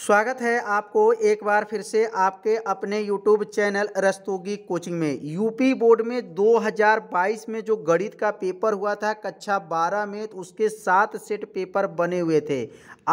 स्वागत है आपको एक बार फिर से आपके अपने यूट्यूब चैनल रस्तोगी कोचिंग में यूपी बोर्ड में 2022 में जो गणित का पेपर हुआ था कक्षा 12 में तो उसके सात सेट पेपर बने हुए थे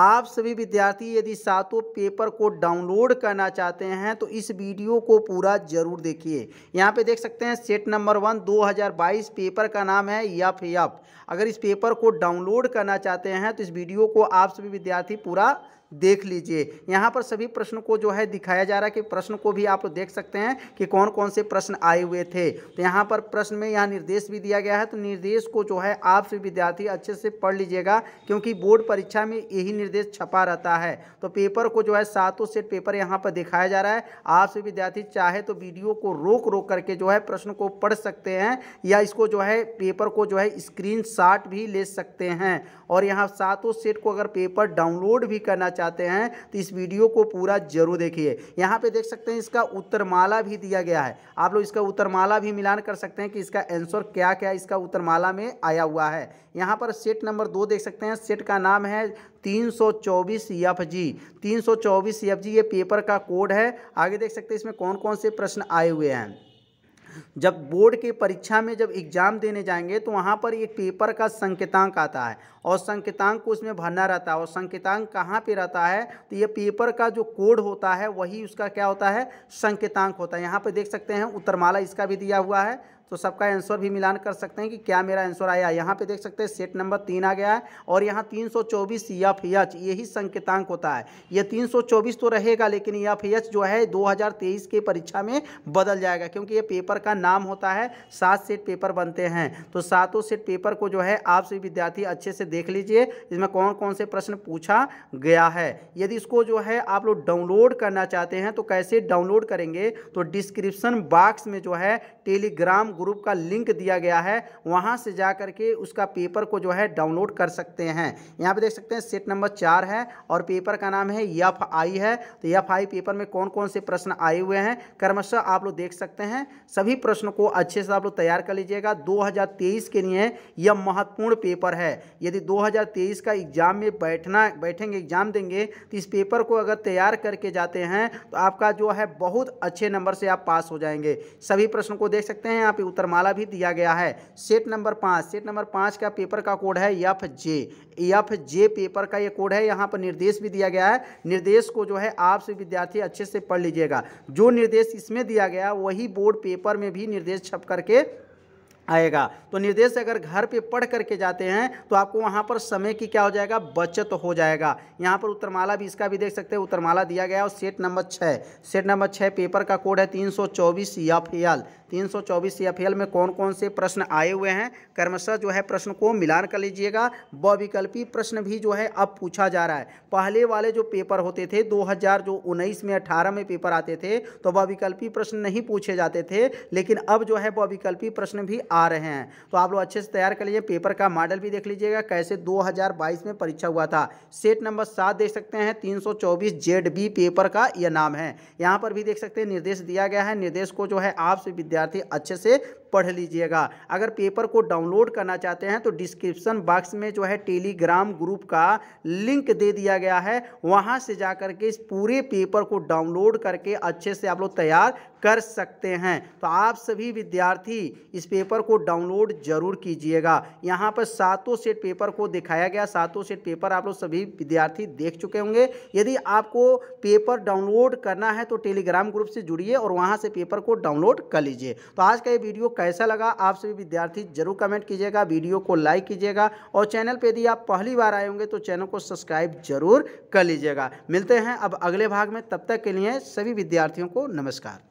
आप सभी विद्यार्थी यदि सातों पेपर को डाउनलोड करना चाहते हैं तो इस वीडियो को पूरा जरूर देखिए यहाँ पे देख सकते हैं सेट नंबर वन 2022 पेपर का नाम है यफ यफ अगर इस पेपर को डाउनलोड करना चाहते हैं तो इस वीडियो को आप सभी विद्यार्थी पूरा देख लीजिए यहाँ पर सभी प्रश्न को जो है दिखाया जा रहा है कि प्रश्न को भी आप देख सकते हैं कि कौन कौन से प्रश्न आए हुए थे तो यहाँ पर प्रश्न में यहाँ निर्देश भी दिया गया है तो निर्देश को जो है आप सभी विद्यार्थी अच्छे से पढ़ लीजिएगा क्योंकि बोर्ड परीक्षा में यही निर्देश छपा रहता है तो पेपर को जो है सातों सेट पेपर यहाँ पर दिखाया जा रहा है आप सभी विद्यार्थी चाहे तो वीडियो को रोक रोक करके जो है प्रश्न को पढ़ सकते हैं या इसको जो है पेपर को जो है स्क्रीन भी ले सकते हैं और यहाँ सातों सेट को अगर पेपर डाउनलोड भी करना चाहते हैं तो इस वीडियो को पूरा जरूर देखिए यहाँ पे देख सकते हैं इसका उत्तरमाला भी दिया गया है आप लोग इसका उत्तरमाला भी मिलान कर सकते हैं कि इसका आंसर क्या क्या इसका उत्तरमाला में आया हुआ है यहाँ पर सेट नंबर दो देख सकते हैं सेट का नाम है तीन सौ चौबीस एफ जी तीन सौ चौबीस एफ जी ये पेपर का कोड है आगे देख सकते हैं इसमें कौन कौन से प्रश्न आए हुए हैं जब बोर्ड के परीक्षा में जब एग्ज़ाम देने जाएंगे तो वहाँ पर एक पेपर का संकेतांक आता है और संकेतांक को उसमें भरना रहता है और संकेतांक कहाँ पे रहता है तो ये पेपर का जो कोड होता है वही उसका क्या होता है संकेतांक होता है यहाँ पर देख सकते हैं उत्तरमाला इसका भी दिया हुआ है तो सबका आंसर भी मिलान कर सकते हैं कि क्या मेरा आंसर आया यहाँ पे देख सकते हैं सेट नंबर तीन आ गया है और यहाँ तीन सौ चौबीस यच e यही संकेतांक होता है ये तीन सौ चौबीस तो रहेगा लेकिन एफ e यच जो है दो हज़ार तेईस के परीक्षा में बदल जाएगा क्योंकि ये पेपर का नाम होता है सात सेट पेपर बनते हैं तो सातों सेट पेपर को जो है आप सभी विद्यार्थी अच्छे से देख लीजिए इसमें कौन कौन से प्रश्न पूछा गया है यदि इसको जो है आप लोग डाउनलोड करना चाहते हैं तो कैसे डाउनलोड करेंगे तो डिस्क्रिप्शन बॉक्स में जो है टेलीग्राम ग्रुप का लिंक दिया गया है वहाँ से जा कर के उसका पेपर को जो है डाउनलोड कर सकते हैं यहाँ पे देख सकते हैं सेट नंबर चार है और पेपर का नाम है यफ आई है तो यफ आई पेपर में कौन कौन से प्रश्न आए हुए हैं क्रमशः आप लोग देख सकते हैं सभी प्रश्नों को अच्छे से आप लोग तैयार कर लीजिएगा 2023 के लिए यह महत्वपूर्ण पेपर है यदि 2023 का एग्जाम में बैठना बैठेंगे एग्जाम देंगे तो इस पेपर को अगर तैयार करके जाते हैं तो आपका जो है बहुत अच्छे नंबर से आप पास हो जाएंगे सभी प्रश्नों को देख सकते हैं यहाँ पे उत्तरमाला भी दिया गया है सेट नंबर पाँच सेट नंबर पाँच का पेपर का कोड है F J F J paper का ये कोड है यहाँ पर निर्देश भी दिया गया है निर्देश को जो है आप से विद्यार्थी अच्छे से पढ़ लीजिएगा जो निर्देश इसमें दिया गया वही बोर्ड पेपर में भी निर्देश छप करके आएगा तो निर्देश अगर घर पे पढ़ करके जाते हैं तो आपको वहाँ पर समय की क्या हो जाएगा बचत हो जाएगा यहाँ पर उत्तरमाला भी इसका भी देख सकते हैं उत्तरमाला दिया गया और सेट नंबर छः सेट नंबर छः पेपर का कोड है तीन सौ चौबीस एफ एल तीन सौ चौबीस में कौन कौन से प्रश्न आए हुए हैं कर्मशः जो है प्रश्न को मिलान कर लीजिएगा विकल्पी प्रश्न भी जो है अब पूछा जा रहा है पहले वाले जो पेपर होते थे दो हज़ार जो उन्नीस में अठारह में पेपर आते थे तो विकल्पी प्रश्न नहीं पूछे जाते थे लेकिन अब जो है विकल्पी प्रश्न भी आ आ रहे हैं तो आप लोग अच्छे से तैयार कर लीजिए पेपर का मॉडल भी देख लीजिएगा कैसे 2022 में परीक्षा हुआ था सेट नंबर सात देख सकते हैं 324 जेड बी पेपर का यह नाम है यहाँ पर भी देख सकते हैं निर्देश दिया गया है निर्देश को जो है आपसे विद्यार्थी अच्छे से पढ़ लीजिएगा अगर पेपर को डाउनलोड करना चाहते हैं तो डिस्क्रिप्सन बॉक्स में जो है टेलीग्राम ग्रुप का लिंक दे दिया गया है वहाँ से जा के इस पूरे पेपर को डाउनलोड करके अच्छे से आप लोग तैयार कर सकते हैं तो आप सभी विद्यार्थी इस पेपर को डाउनलोड जरूर कीजिएगा यहाँ पर सातों सेट पेपर को दिखाया गया सातों सेट पेपर आप लोग सभी विद्यार्थी देख चुके होंगे यदि आपको पेपर डाउनलोड करना है तो टेलीग्राम ग्रुप से जुड़िए और वहाँ से पेपर को डाउनलोड कर लीजिए तो आज का ये वीडियो कैसा लगा आप सभी विद्यार्थी जरूर कमेंट कीजिएगा वीडियो को लाइक कीजिएगा और चैनल पर यदि आप पहली बार आए होंगे तो चैनल को सब्सक्राइब जरूर कर लीजिएगा मिलते हैं अब अगले भाग में तब तक के लिए सभी विद्यार्थियों को नमस्कार